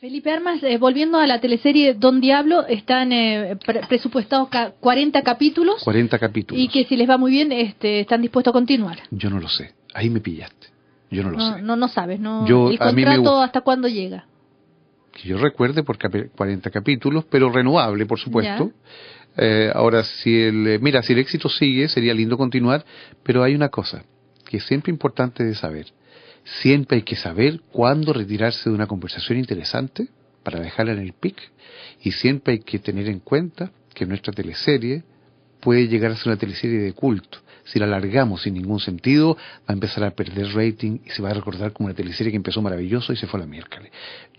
Felipe Armas, eh, volviendo a la teleserie Don Diablo, están eh, presupuestados 40 capítulos. 40 capítulos. Y que si les va muy bien, este, están dispuestos a continuar. Yo no lo sé. Ahí me pillaste. Yo no lo sé. No, no sabes. No, yo, ¿El contrato hasta cuándo llega? Que yo recuerde, por 40 capítulos, pero renovable, por supuesto. Eh, ahora, si el, eh, mira, si el éxito sigue, sería lindo continuar, pero hay una cosa que es siempre importante de saber. Siempre hay que saber cuándo retirarse de una conversación interesante para dejarla en el pic y siempre hay que tener en cuenta que nuestra teleserie puede llegar a ser una teleserie de culto. Si la alargamos sin ningún sentido, va a empezar a perder rating y se va a recordar como una teleserie que empezó maravilloso y se fue a la miércoles.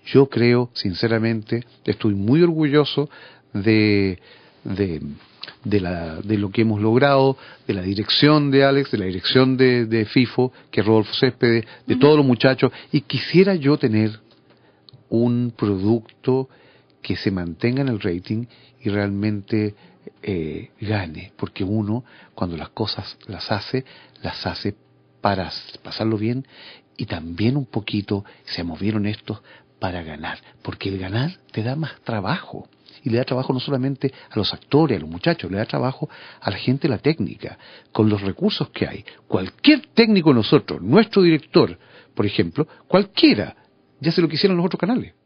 Yo creo, sinceramente, estoy muy orgulloso de, de, de, lo que hemos logrado, de la dirección de Alex, de la dirección de, FIFO, que es Rodolfo Céspedes, de todos los muchachos, y quisiera yo tener un producto que se mantenga en el rating y realmente eh, gane, porque uno cuando las cosas las hace, las hace para pasarlo bien y también un poquito se movieron estos para ganar, porque el ganar te da más trabajo y le da trabajo no solamente a los actores, a los muchachos, le da trabajo a la gente de la técnica, con los recursos que hay. Cualquier técnico de nosotros, nuestro director, por ejemplo, cualquiera, ya se lo hicieron los otros canales.